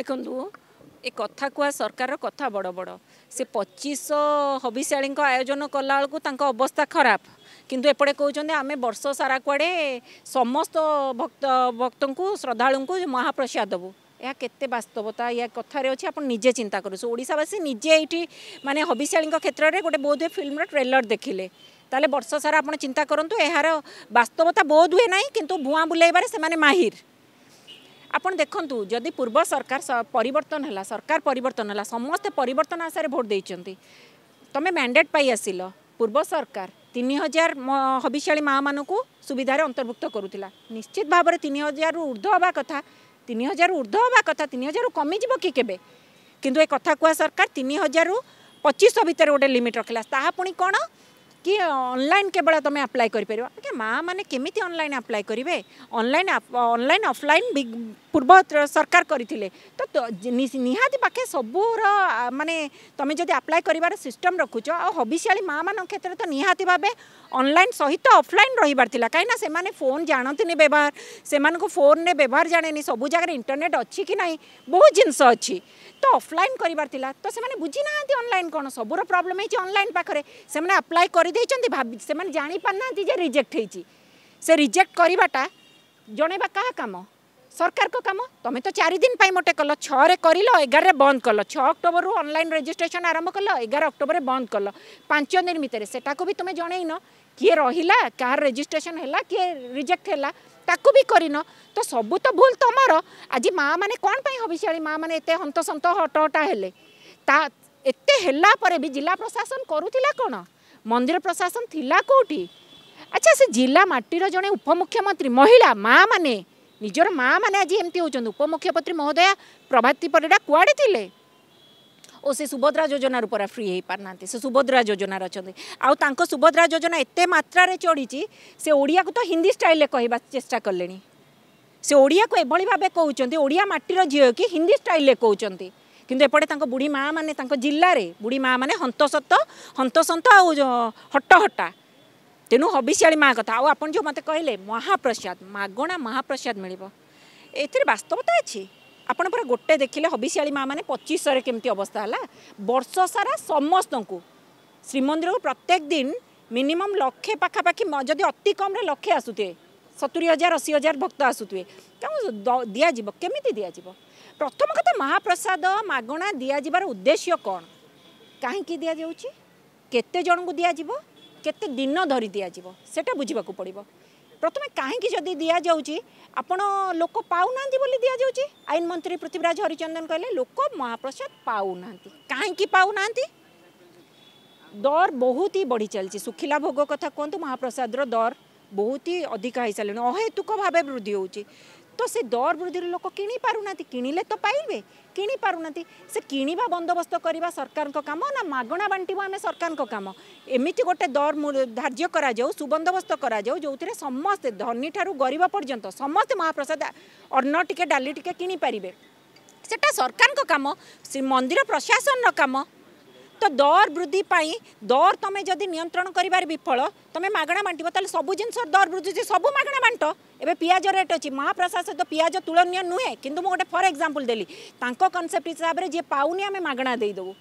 ଦେଖନ୍ତୁ ଏ କଥା କୁହା ସରକାରର କଥା ବଡ଼ ବଡ଼ ସେ ପଚିଶ ହବିଷ୍ୟାଳୀଙ୍କ ଆୟୋଜନ କଲାବେଳକୁ ତାଙ୍କ ଅବସ୍ଥା ଖରାପ କିନ୍ତୁ ଏପଟେ କହୁଛନ୍ତି ଆମେ ବର୍ଷ ସାରା କୁଆଡ଼େ ସମସ୍ତ ଭକ୍ତ ଭକ୍ତଙ୍କୁ ଶ୍ରଦ୍ଧାଳୁଙ୍କୁ ମହାପ୍ରସାଦ ଦେବୁ ଏହା କେତେ ବାସ୍ତବତା ଏହା କଥାରେ ଅଛି ଆପଣ ନିଜେ ଚିନ୍ତା କରୁଛୁ ଓଡ଼ିଶାବାସୀ ନିଜେ ଏଇଠି ମାନେ ହବିଷ୍ୟାଳୀଙ୍କ କ୍ଷେତ୍ରରେ ଗୋଟେ ବୋଧ ହୁଏ ଫିଲ୍ମର ଟ୍ରେଲର ଦେଖିଲେ ତାହେଲେ ବର୍ଷ ସାରା ଆପଣ ଚିନ୍ତା କରନ୍ତୁ ଏହାର ବାସ୍ତବତା ବୋଧ ହୁଏ ନାହିଁ କିନ୍ତୁ ଭୁଆଁ ବୁଲାଇବାରେ ସେମାନେ ମାହିର ଆପଣ ଦେଖନ୍ତୁ ଯଦି ପୂର୍ବ ସରକାର ପରିବର୍ତ୍ତନ ହେଲା ସରକାର ପରିବର୍ତ୍ତନ ହେଲା ସମସ୍ତେ ପରିବର୍ତ୍ତନ ଆଶାରେ ଭୋଟ ଦେଇଛନ୍ତି ତମେ ମ୍ୟାଣ୍ଡେଟ୍ ପାଇ ଆସିଲ ପୂର୍ବ ସରକାର ତିନି ହଜାର ହବିଶାଳୀ ମାଆମାନଙ୍କୁ ସୁବିଧାରେ ଅନ୍ତର୍ଭୁକ୍ତ କରୁଥିଲା ନିଶ୍ଚିତ ଭାବରେ ତିନି ହଜାରରୁ ଉର୍ଦ୍ଧ୍ୱ ହେବା କଥା ତିନି ହଜାରରୁ ଉର୍ଦ୍ଧ୍ୱ ହେବା କଥା ତିନି ହଜାରରୁ କମିଯିବ କି କେବେ କିନ୍ତୁ ଏ କଥା କୁହା ସରକାର ତିନି ହଜାରରୁ ପଚିଶଶହ ଭିତରେ ଗୋଟେ ଲିମିଟ୍ ରଖିଲା ତାହା ପୁଣି କ'ଣ କି ଅନଲାଇନ୍ କେବଳ ତୁମେ ଆପ୍ଲାଏ କରିପାରିବ ଆଜ୍ଞା ମାଆମାନେ କେମିତି ଅନଲାଇନ୍ ଆପ୍ଲାଏ କରିବେ ଅନଲାଇନ୍ ଅନଲାଇନ୍ ଅଫଲାଇନ୍ পূর্ব সরকার করে তো নিহতি পাখে সবুর মানে তুমি যদি আপ্লাই করবার সিষ্টম রখুছ আবিশিয়াড়ি মা মান ক্ষেত্রে তো নিহতি ভাবে অনলাইন সহিত অফলাইন রহবার লা কিনা সে ফোন জাঁতি নি ব্যবহার সে ফোনে ব্যবহার নি সবু জায়গায় ইন্টরনেট অছি বহু জিনিস অছি তো অফলাইন করবার লা তো সে বুঝি না অনলাইন কোণ সবুর প্রোবলেম হয়েছে অনলাইন পাখে সে আপ্লাই করে দিয়েছেন ভাবি সে জাঁপার না যে রিজেক্ট হয়েছে সে রিজেক্ট করাটা জনাইবা কাহ কাম সরকার কাম তুমি তো চারিদিন মোটে কল ছরে করল এগারে বন্ধ কল ছ অক্টোবর অনলাইন রেজিষ্ট্রেসন আরম্ভ কল এগার অক্টোবরে বন্ধ কল পাঁচ নির্মিতরে সেটাকে বি তুমি জনাই ন কিয়ে রহিলা কার রেজিষ্ট্রেসন হেলা কি রিজেক্ট হেলা তাকু বি করিন তো সবু তো ভুল তোমার আজ মা মানে কোণ পাই হবিশাড়ী মা মানে এতে হন্তসন্ত হটহটা হলে তা এতে হেলা পরে বি জেলা প্রশাসন করুলা কোণ মন্দির প্রশাসন লা কোটি আচ্ছা সে জেলা মাটির জনে উপমুখ্যমন্ত্রী মহিলা মা মানে ନିଜର ମାଆମାନେ ଆଜି ଏମିତି ହେଉଛନ୍ତି ଉପମୁଖ୍ୟମନ୍ତ୍ରୀ ମହୋଦୟା ପ୍ରଭାତୀ ପରିଡ଼ା କୁଆଡ଼େ ଥିଲେ ଓ ସେ ସୁଭଦ୍ରା ଯୋଜନାରୁ ପରା ଫ୍ରି ହେଇପାରୁନାହାନ୍ତି ସେ ସୁଭଦ୍ରା ଯୋଜନାରେ ଅଛନ୍ତି ଆଉ ତାଙ୍କ ସୁଭଦ୍ରା ଯୋଜନା ଏତେ ମାତ୍ରାରେ ଚଢ଼ିଛି ସେ ଓଡ଼ିଆକୁ ତ ହିନ୍ଦୀ ଷ୍ଟାଇଲ୍ରେ କହିବା ଚେଷ୍ଟା କଲେଣି ସେ ଓଡ଼ିଆକୁ ଏଭଳି ଭାବେ କହୁଛନ୍ତି ଓଡ଼ିଆ ମାଟିର ଝିଅ କି ହିନ୍ଦୀ ଷ୍ଟାଇଲ୍ରେ କହୁଛନ୍ତି କିନ୍ତୁ ଏପଟେ ତାଙ୍କ ବୁଢ଼ୀ ମାଆମାନେ ତାଙ୍କ ଜିଲ୍ଲାରେ ବୁଢ଼ୀ ମାଆମାନେ ହନ୍ତସତ ହନ୍ତସନ୍ତ ଆଉ ହଟହଟା ତେଣୁ ହବିଷ୍ୟାଳୀ ମାଆ କଥା ଆଉ ଆପଣ ଯେଉଁ ମୋତେ କହିଲେ ମହାପ୍ରସାଦ ମାଗଣା ମହାପ୍ରସାଦ ମିଳିବ ଏଥିରେ ବାସ୍ତବତା ଅଛି ଆପଣ ପୁରା ଗୋଟେ ଦେଖିଲେ ହବିଷ୍ୟାଳୀ ମା' ମାନେ ପଚିଶରେ କେମିତି ଅବସ୍ଥା ହେଲା ବର୍ଷ ସାରା ସମସ୍ତଙ୍କୁ ଶ୍ରୀମନ୍ଦିରକୁ ପ୍ରତ୍ୟେକ ଦିନ ମିନିମମ୍ ଲକ୍ଷେ ପାଖାପାଖି ଯଦି ଅତି କମ୍ରେ ଲକ୍ଷେ ଆସୁଥିବେ ସତୁରି ହଜାର ଅଶୀ ହଜାର ଭକ୍ତ ଆସୁଥିବେ ତେଣୁ ଦିଆଯିବ କେମିତି ଦିଆଯିବ ପ୍ରଥମ କଥା ମହାପ୍ରସାଦ ମାଗଣା ଦିଆଯିବାର ଉଦ୍ଦେଶ୍ୟ କ'ଣ କାହିଁକି ଦିଆଯାଉଛି କେତେ ଜଣଙ୍କୁ ଦିଆଯିବ କେତେ ଦିନ ଧରି ଦିଆଯିବ ସେଟା ବୁଝିବାକୁ ପଡ଼ିବ ପ୍ରଥମେ କାହିଁକି ଯଦି ଦିଆଯାଉଛି ଆପଣ ଲୋକ ପାଉନାହାନ୍ତି ବୋଲି ଦିଆଯାଉଛି ଆଇନ ମନ୍ତ୍ରୀ ପୃଥିବୀରାଜ ହରିଚନ୍ଦନ କହିଲେ ଲୋକ ମହାପ୍ରସାଦ ପାଉନାହାନ୍ତି କାହିଁକି ପାଉନାହାନ୍ତି ଦର ବହୁତ ହି ବଢ଼ି ଚାଲିଛି ଶୁଖିଲା ଭୋଗ କଥା କୁହନ୍ତୁ ମହାପ୍ରସାଦର ଦର ବହୁତ ହି ଅଧିକା ହୋଇସାରିଲାଣି ଅହେତୁକ ଭାବେ ବୃଦ୍ଧି ହେଉଛି তো সে দর বৃদ্ধির লোক কিনি পুনা কিণিলে তো পাইবে কিনি পুনা সে কিণবা বন্দোবস্ত করা সরকার কাম না মাগণা বাটিবা আমি সরকার কাম এমিটি গোটে দর ধার্য করা যাও সুবন্দোবস্ত করা যাও যে সমস্তে ধনী ঠার গরিব পর্যন্ত সমস্তে মহাপ্রসাদ অন্ন টিকে ডালি টিকে কিনি পারিবে সেটা সরকার কাম মন্দির প্রশাসন কাম ତ ଦର ବୃଦ୍ଧି ପାଇଁ ଦର ତମେ ଯଦି ନିୟନ୍ତ୍ରଣ କରିବାରେ ବିଫଳ ତମେ ମାଗଣା ବାଣ୍ଟିବ ତାହେଲେ ସବୁ ଜିନିଷ ଦର ବୃଦ୍ଧି ସବୁ ମାଗଣା ବାଣ୍ଟ ଏବେ ପିଆଜ ରେଟ୍ ଅଛି ମହାପ୍ରସାଦ ସହିତ ପିଆଜ ତୁଳନୀୟ ନୁହେଁ କିନ୍ତୁ ମୁଁ ଗୋଟେ ଫର୍ ଏକ୍ଜାମ୍ପଲ୍ ଦେଲି ତାଙ୍କ କନସେପ୍ଟ ହିସାବରେ ଯିଏ ପାଉନି ଆମେ ମାଗଣା ଦେଇଦେବୁ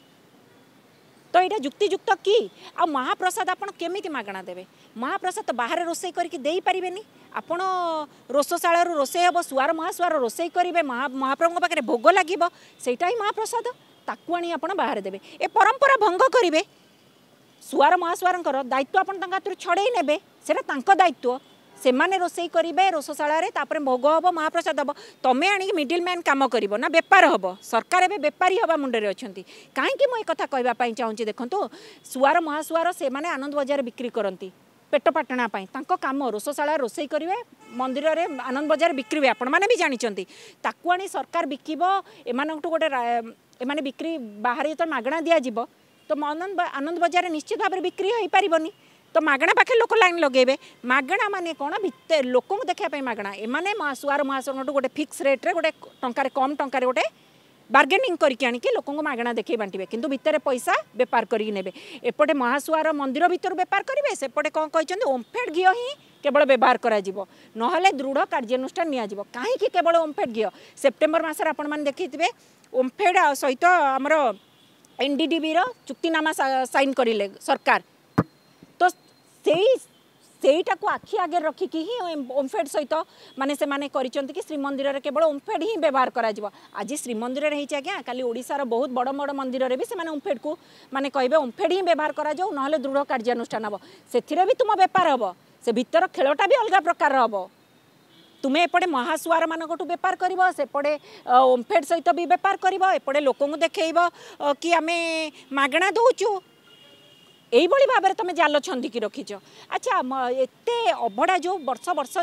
ତ ଏଇଟା ଯୁକ୍ତିଯୁକ୍ତ କି ଆଉ ମହାପ୍ରସାଦ ଆପଣ କେମିତି ମାଗଣା ଦେବେ ମହାପ୍ରସାଦ ତ ବାହାରେ ରୋଷେଇ କରିକି ଦେଇପାରିବେନି ଆପଣ ରୋଷଶାଳାରୁ ରୋଷେଇ ହେବ ସୁଆର ମହାସୁଆର ରୋଷେଇ କରିବେ ମହା ମହାପ୍ରଭୁଙ୍କ ପାଖରେ ଭୋଗ ଲାଗିବ ସେଇଟା ହିଁ ମହାପ୍ରସାଦ ତାକୁ ଆଣି ଆପଣ ବାହାରେ ଦେବେ ଏ ପରମ୍ପରା ଭଙ୍ଗ କରିବେ ସୁଆର ମହାସୁଆରଙ୍କର ଦାୟିତ୍ୱ ଆପଣ ତାଙ୍କ ହାତରୁ ଛଡ଼େଇ ନେବେ ସେଇଟା ତାଙ୍କ ଦାୟିତ୍ୱ ସେମାନେ ରୋଷେଇ କରିବେ ରୋଷଶାଳାରେ ତାପରେ ଭୋଗ ହେବ ମହାପ୍ରସାଦ ହେବ ତମେ ଆଣିକି ମିଡିଲ୍ ମ୍ୟାନ୍ କାମ କରିବ ନା ବେପାର ହେବ ସରକାର ଏବେ ବେପାରୀ ହେବା ମୁଣ୍ଡରେ ଅଛନ୍ତି କାହିଁକି ମୁଁ ଏ କଥା କହିବା ପାଇଁ ଚାହୁଁଛି ଦେଖନ୍ତୁ ସୁଆର ମହାସୁଆର ସେମାନେ ଆନନ୍ଦ ବଜାର ବିକ୍ରି କରନ୍ତି ପେଟ ପାଟଣା ପାଇଁ ତାଙ୍କ କାମ ରୋଷଶାଳା ରୋଷେଇ କରିବେ ମନ୍ଦିରରେ ଆନନ୍ଦ ବଜାର ବିକ୍ରିବେ ଆପଣମାନେ ବି ଜାଣିଛନ୍ତି ତାକୁ ଆଣି ସରକାର ବିକିବ ଏମାନଙ୍କଠୁ ଗୋଟେ ଏମାନେ ବିକ୍ରି ବାହାରେ ଯେତେବେଳେ ମାଗଣା ଦିଆଯିବ ତ ଆନନ୍ଦ ଆନନ୍ଦ ବଜାରରେ ନିଶ୍ଚିତ ଭାବରେ ବିକ୍ରି ହୋଇପାରିବନି ତ ମାଗଣା ପାଖରେ ଲୋକ ଲାଇନ୍ ଲଗାଇବେ ମାଗଣା ମାନେ କ'ଣ ଲୋକଙ୍କୁ ଦେଖିବା ପାଇଁ ମାଗଣା ଏମାନେ ସୁଆର ମହାସଂଘଠୁ ଗୋଟେ ଫିକ୍ସ ରେଟ୍ରେ ଗୋଟେ ଟଙ୍କାରେ କମ୍ ଟଙ୍କାରେ ଗୋଟେ বার্গেনিং করিকি আনিকি লোক মাগণা দেখে বাঁটবে কিন্তু ভিতরে পয়সা বেপার করিকি নেবে এপটে মহাশুয়ার মন্দির ভিতর বেপার করবে সেপটে কম কিন্তু ওমফেড ঘিও হি কেবল ব্যবহার করা নহলে দৃঢ় কার্যানুষ্ঠান নিয়ে কাহিকি কেবল ওমফেড ঘিও সেপ্টেম্বর মাসের আপনার দেখিথে ওমফেড সহিত আমার এনডিডিবির চুক্তিনামা সাইন করিলে সরকার তো সেই সেইটাকে আখি আগে রক্ষিকি হি ওমফেড সহিত মানে সে করেছেন কি শ্রীমন্দিরের কেবল ওমফেড হি ব্যবহার করা আজ শ্রীমন্দিরের হয়েছে আজ্ঞা কালি ওড়শার বহু বড় বড় মন্দিরের বি সে ওমফেডকু মানে কহবে ওমফেড হি ব্যবহার করা যাও নহলে দৃঢ় কার্যানুষ্ঠান হব সেথিরে বি তুম বেপার হব সে ভিতর খেলটা বি অলগা প্রকার হব তুমি এপটে মহাসুয়ার মানুষ বেপার করব সেপটে ওমফেড সহিত বি বেপার করব এপটে লোক দেখাইব কি আমি মাগণা দৌছু एभरि भावर त म छंदी छन्दिक रखिछ अच्छा एक्त अबड़ा जो वर्ष वर्ष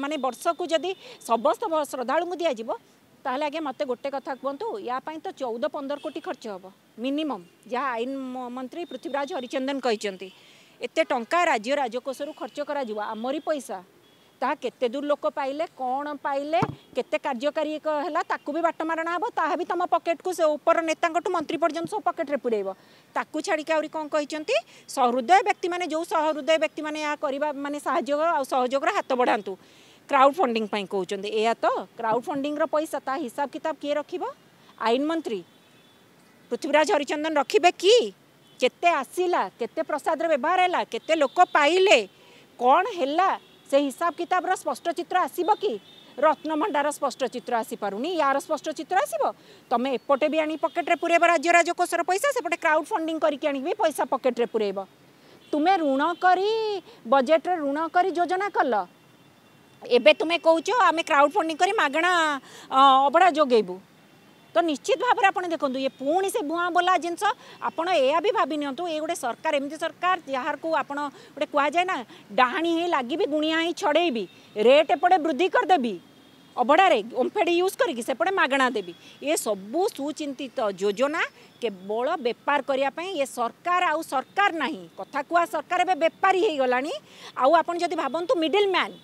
मर्षको जति समस्त श्रद्धा दिए म गोटे कथा कुहु यापाई त चौध पन्ध्र कोटी खर्च हे मिनिमम जहाँ आइन मंत्री पृथ्वीराज हरिचन्दन कहि एजकषु खर्च गरमरि पैसा ता केते दूर लोक पाइले कौन पाइले केते कार्यकारी है भी बाटमारणा हे ता भी तुम पकेट को से ऊपर नेता मंत्री पर्यटन सब पकेट में पुरेब ताक छाड़ आहरी कौन कही सहृदय व्यक्ति मैंने जो सहृदय व्यक्ति मैंने मानते साजोग हाथ बढ़ात क्राउड फंडिंग कहते या तो क्राउड फंडिंग रैसा ता हिसाब किताब किए रख आईन मंत्री पृथ्वीराज हरिचंदन रखे कि केते आसला केते प्रसाद व्यवहार है केते लोक पाइले कौन है से हिसाब किताब स्पष्ट चित्र आसब कि रत्नभंडार स्पष्ट चित्र आसपारूनी यार स्पष्ट चित्र आसो तुम एपटे भी आनी पकेट में पूरेब राज्य राजकोष पैसा सेपटे क्राउड फंडिंग करके आ पैसा पकेट्रे पूरेब तुम्हें ऋण कर बजेट्रे ऋण कर योजना कल एवं तुम्हें कौच आम क्राउड फंडिंग कर मगणा अबड़ा जोगेबू তো ନିଶ୍ଚିତ ଭାବରେ ଆପଣ ଦେଖନ୍ତୁ ଇଏ ପୁଣି ସେ ଭୁଆଁ ବୋଲା ଜିନିଷ ଆପଣ ଏହା ବି ଭାବି ନିଅନ୍ତୁ ଏ ଗୋଟେ ସରକାର ଏମିତି ସରକାର ଯାହାକୁ ଆପଣ ଗୋଟେ କୁହାଯାଏ ନା ଡାହାଣୀ ହେଇ ଲାଗିବି ଗୁଣିଆ ହେଇ ଛଡ଼େଇବି ରେଟ୍ ଏପଟେ ବୃଦ୍ଧି କରିଦେବି ଅବଢ଼ାରେ ଓମ୍ଫେଡ଼ ୟୁଜ୍ କରିକି ସେପଟେ ମାଗଣା ଦେବି ଏ ସବୁ ସୁଚିନ୍ତିତ ଯୋଜନା କେବଳ ବେପାର କରିବା ପାଇଁ ଏ ସରକାର ଆଉ ସରକାର ନାହିଁ କଥା କୁହା ସରକାର ଏବେ ବେପାରୀ ହେଇଗଲାଣି ଆଉ ଆପଣ ଯଦି ଭାବନ୍ତୁ ମିଡ଼ିଲ୍ ମ୍ୟାନ୍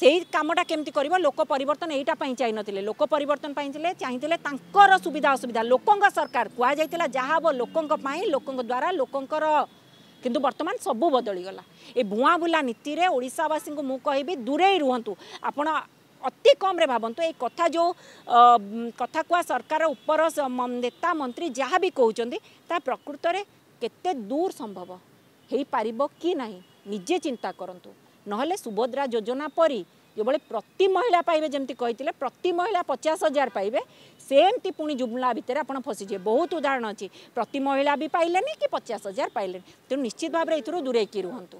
ସେଇ କାମଟା କେମିତି କରିବ ଲୋକ ପରିବର୍ତ୍ତନ ଏଇଟା ପାଇଁ ଚାହିଁନଥିଲେ ଲୋକ ପରିବର୍ତ୍ତନ ପାଇଁ ଥିଲେ ଚାହିଁଥିଲେ ତାଙ୍କର ସୁବିଧା ଅସୁବିଧା ଲୋକଙ୍କ ସରକାର କୁହାଯାଇଥିଲା ଯାହା ହେବ ଲୋକଙ୍କ ପାଇଁ ଲୋକଙ୍କ ଦ୍ୱାରା ଲୋକଙ୍କର କିନ୍ତୁ ବର୍ତ୍ତମାନ ସବୁ ବଦଳିଗଲା ଏ ଭୂଆଁ ବୁଲା ନୀତିରେ ଓଡ଼ିଶାବାସୀଙ୍କୁ ମୁଁ କହିବି ଦୂରେଇ ରୁହନ୍ତୁ ଆପଣ ଅତି କମ୍ରେ ଭାବନ୍ତୁ ଏଇ କଥା ଯେଉଁ କଥା କୁହା ସରକାର ଉପର ନେତା ମନ୍ତ୍ରୀ ଯାହା ବି କହୁଛନ୍ତି ତା ପ୍ରକୃତରେ କେତେ ଦୂର ସମ୍ଭବ ହେଇପାରିବ କି ନାହିଁ ନିଜେ ଚିନ୍ତା କରନ୍ତୁ নহলে সুভদ্রা যোজনা পরি যেভাবে প্রতি মহিলা পাইবে যেমি কে প্রতি মহিলা পচাশ হাজার পাইবে সেমতি পুঁ জুমলা ভিতরে আপনার ফসিছে বহুত উদাহরণ অছি প্রতি মহিলা বি পাইলেনি কি পচাশ হাজার পাইলেনি তেমন নিশ্চিত ভাবে এর দূরেকি রুহতু